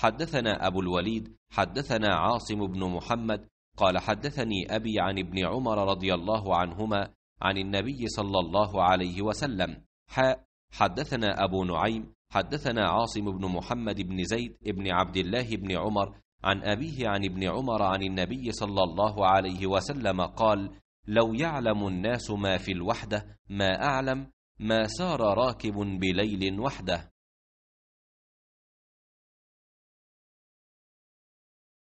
حدثنا أبو الوليد حدثنا عاصم بن محمد قال حدثني أبي عن ابن عمر رضي الله عنهما عن النبي صلى الله عليه وسلم حاء حدثنا أبو نعيم حدثنا عاصم بن محمد بن زيد بن عبد الله بن عمر عن أبيه عن ابن عمر عن النبي صلى الله عليه وسلم قال لو يعلم الناس ما في الوحدة ما أعلم ما سار راكب بليل وحده